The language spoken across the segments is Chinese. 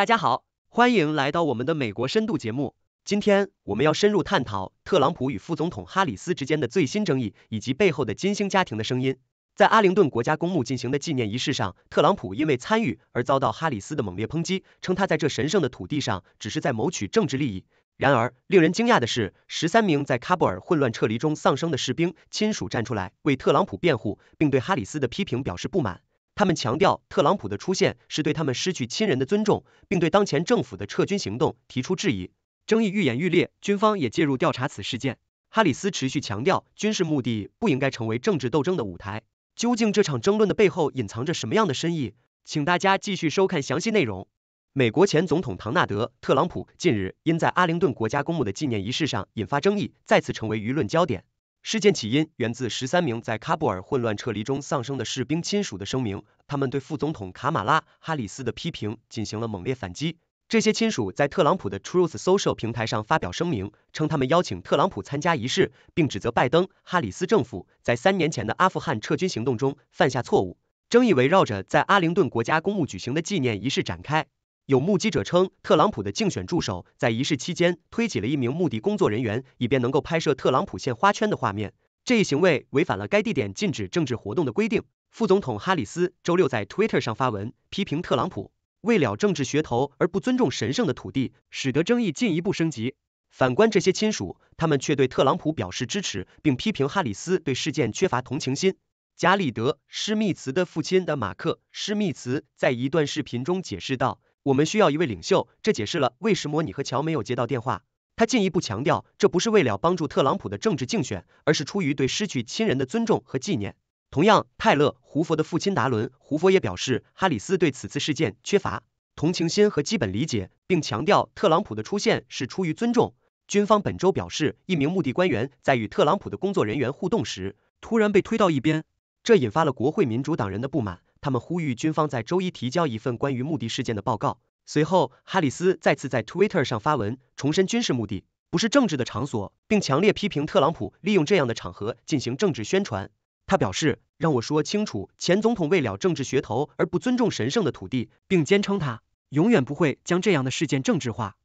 大家好，欢迎来到我们的美国深度节目。今天我们要深入探讨特朗普与副总统哈里斯之间的最新争议，以及背后的金星家庭的声音。在阿灵顿国家公墓进行的纪念仪式上，特朗普因为参与而遭到哈里斯的猛烈抨击，称他在这神圣的土地上只是在谋取政治利益。然而，令人惊讶的是，十三名在喀布尔混乱撤离中丧生的士兵亲属站出来为特朗普辩护，并对哈里斯的批评表示不满。他们强调，特朗普的出现是对他们失去亲人的尊重，并对当前政府的撤军行动提出质疑，争议愈演愈烈，军方也介入调查此事件。哈里斯持续强调，军事目的不应该成为政治斗争的舞台。究竟这场争论的背后隐藏着什么样的深意？请大家继续收看详细内容。美国前总统唐纳德·特朗普近日因在阿灵顿国家公墓的纪念仪式上引发争议，再次成为舆论焦点。事件起因源自十三名在喀布尔混乱撤离中丧生的士兵亲属的声明，他们对副总统卡马拉·哈里斯的批评进行了猛烈反击。这些亲属在特朗普的 Truth Social 平台上发表声明，称他们邀请特朗普参加仪式，并指责拜登、哈里斯政府在三年前的阿富汗撤军行动中犯下错误。争议围绕着在阿灵顿国家公墓举行的纪念仪式展开。有目击者称，特朗普的竞选助手在仪式期间推挤了一名墓地工作人员，以便能够拍摄特朗普献花圈的画面。这一行为违反了该地点禁止政治活动的规定。副总统哈里斯周六在 Twitter 上发文，批评特朗普为了政治噱头而不尊重神圣的土地，使得争议进一步升级。反观这些亲属，他们却对特朗普表示支持，并批评哈里斯对事件缺乏同情心。贾里德·施密茨的父亲的马克·施密茨在一段视频中解释道。我们需要一位领袖，这解释了为什么你和乔没有接到电话。他进一步强调，这不是为了帮助特朗普的政治竞选，而是出于对失去亲人的尊重和纪念。同样，泰勒·胡佛的父亲达伦·胡佛也表示，哈里斯对此次事件缺乏同情心和基本理解，并强调特朗普的出现是出于尊重。军方本周表示，一名目的官员在与特朗普的工作人员互动时，突然被推到一边，这引发了国会民主党人的不满。他们呼吁军方在周一提交一份关于目的事件的报告。随后，哈里斯再次在 Twitter 上发文重申军事目的不是政治的场所，并强烈批评特朗普利用这样的场合进行政治宣传。他表示：“让我说清楚，前总统为了政治噱头而不尊重神圣的土地，并坚称他永远不会将这样的事件政治化。”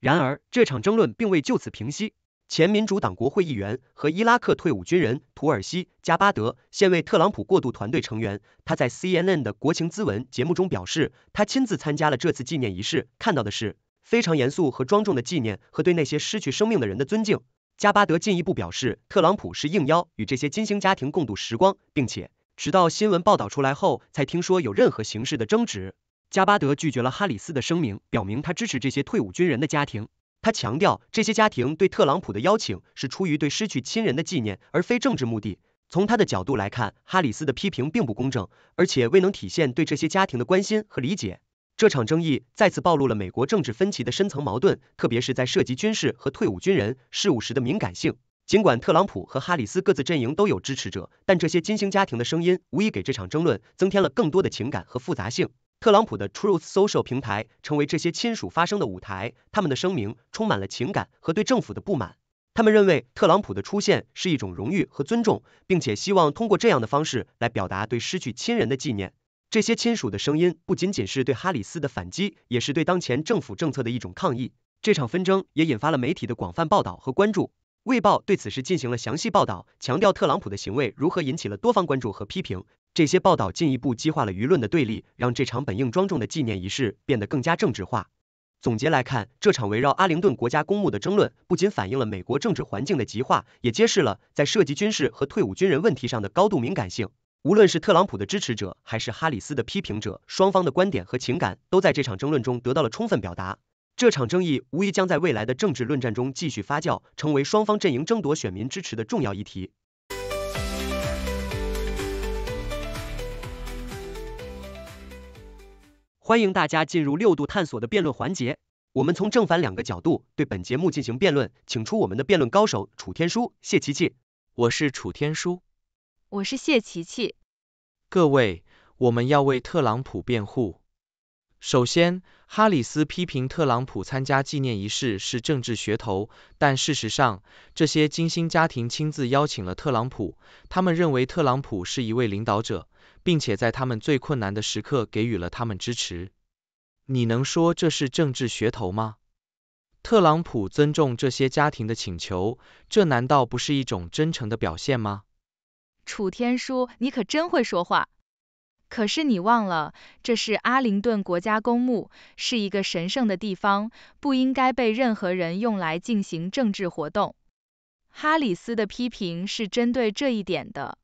然而，这场争论并未就此平息。前民主党国会议员和伊拉克退伍军人土耳其加巴德，现为特朗普过渡团队成员。他在 CNN 的国情咨文节目中表示，他亲自参加了这次纪念仪式，看到的是非常严肃和庄重的纪念和对那些失去生命的人的尊敬。加巴德进一步表示，特朗普是应邀与这些金星家庭共度时光，并且直到新闻报道出来后才听说有任何形式的争执。加巴德拒绝了哈里斯的声明，表明他支持这些退伍军人的家庭。他强调，这些家庭对特朗普的邀请是出于对失去亲人的纪念，而非政治目的。从他的角度来看，哈里斯的批评并不公正，而且未能体现对这些家庭的关心和理解。这场争议再次暴露了美国政治分歧的深层矛盾，特别是在涉及军事和退伍军人事务时的敏感性。尽管特朗普和哈里斯各自阵营都有支持者，但这些金星家庭的声音无疑给这场争论增添了更多的情感和复杂性。特朗普的 Truth Social 平台成为这些亲属发声的舞台，他们的声明充满了情感和对政府的不满。他们认为特朗普的出现是一种荣誉和尊重，并且希望通过这样的方式来表达对失去亲人的纪念。这些亲属的声音不仅仅是对哈里斯的反击，也是对当前政府政策的一种抗议。这场纷争也引发了媒体的广泛报道和关注。《卫报》对此事进行了详细报道，强调特朗普的行为如何引起了多方关注和批评。这些报道进一步激化了舆论的对立，让这场本应庄重的纪念仪式变得更加政治化。总结来看，这场围绕阿灵顿国家公墓的争论不仅反映了美国政治环境的极化，也揭示了在涉及军事和退伍军人问题上的高度敏感性。无论是特朗普的支持者还是哈里斯的批评者，双方的观点和情感都在这场争论中得到了充分表达。这场争议无疑将在未来的政治论战中继续发酵，成为双方阵营争夺选民支持的重要议题。欢迎大家进入六度探索的辩论环节，我们从正反两个角度对本节目进行辩论，请出我们的辩论高手楚天舒、谢琪琪。我是楚天舒，我是谢琪琪。各位，我们要为特朗普辩护。首先，哈里斯批评特朗普参加纪念仪式是政治噱头，但事实上，这些金星家庭亲自邀请了特朗普，他们认为特朗普是一位领导者。并且在他们最困难的时刻给予了他们支持，你能说这是政治噱头吗？特朗普尊重这些家庭的请求，这难道不是一种真诚的表现吗？楚天舒，你可真会说话。可是你忘了，这是阿灵顿国家公墓，是一个神圣的地方，不应该被任何人用来进行政治活动。哈里斯的批评是针对这一点的。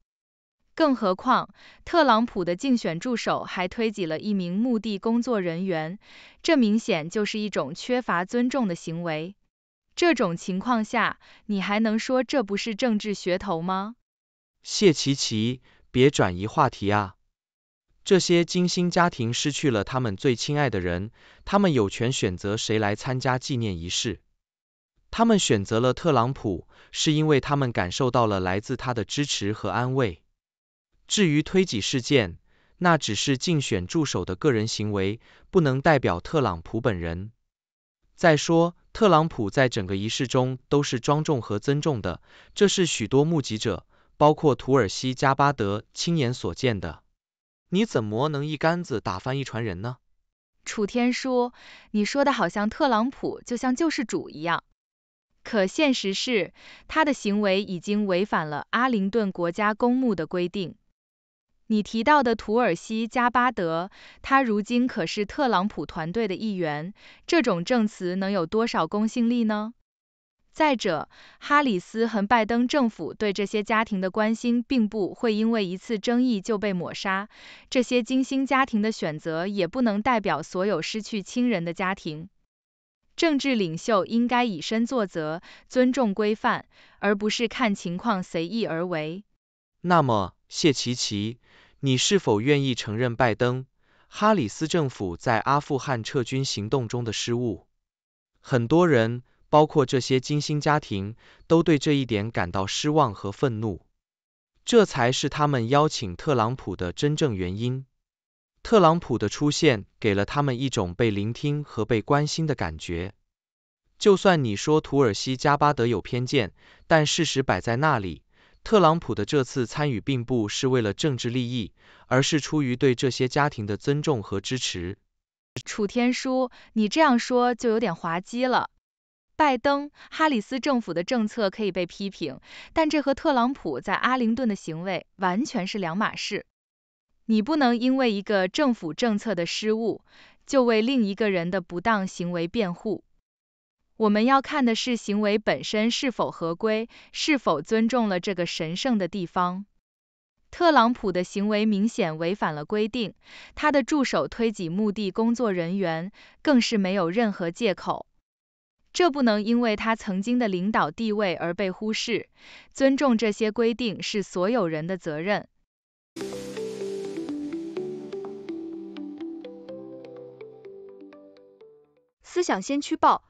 更何况，特朗普的竞选助手还推挤了一名墓地工作人员，这明显就是一种缺乏尊重的行为。这种情况下，你还能说这不是政治噱头吗？谢奇奇，别转移话题啊！这些金星家庭失去了他们最亲爱的人，他们有权选择谁来参加纪念仪式。他们选择了特朗普，是因为他们感受到了来自他的支持和安慰。至于推挤事件，那只是竞选助手的个人行为，不能代表特朗普本人。再说，特朗普在整个仪式中都是庄重和尊重的，这是许多目击者，包括土耳其加巴德亲眼所见的。你怎么能一竿子打翻一船人呢？楚天舒，你说的好像特朗普就像救世主一样，可现实是，他的行为已经违反了阿灵顿国家公墓的规定。你提到的土耳其加巴德，他如今可是特朗普团队的一员，这种证词能有多少公信力呢？再者，哈里斯和拜登政府对这些家庭的关心，并不会因为一次争议就被抹杀。这些精心家庭的选择，也不能代表所有失去亲人的家庭。政治领袖应该以身作则，尊重规范，而不是看情况随意而为。那么，谢奇奇。你是否愿意承认拜登、哈里斯政府在阿富汗撤军行动中的失误？很多人，包括这些金星家庭，都对这一点感到失望和愤怒。这才是他们邀请特朗普的真正原因。特朗普的出现给了他们一种被聆听和被关心的感觉。就算你说土耳其加巴德有偏见，但事实摆在那里。特朗普的这次参与并不是为了政治利益，而是出于对这些家庭的尊重和支持。楚天舒，你这样说就有点滑稽了。拜登、哈里斯政府的政策可以被批评，但这和特朗普在阿灵顿的行为完全是两码事。你不能因为一个政府政策的失误，就为另一个人的不当行为辩护。我们要看的是行为本身是否合规，是否尊重了这个神圣的地方。特朗普的行为明显违反了规定，他的助手推挤墓地工作人员更是没有任何借口。这不能因为他曾经的领导地位而被忽视，尊重这些规定是所有人的责任。思想先驱报。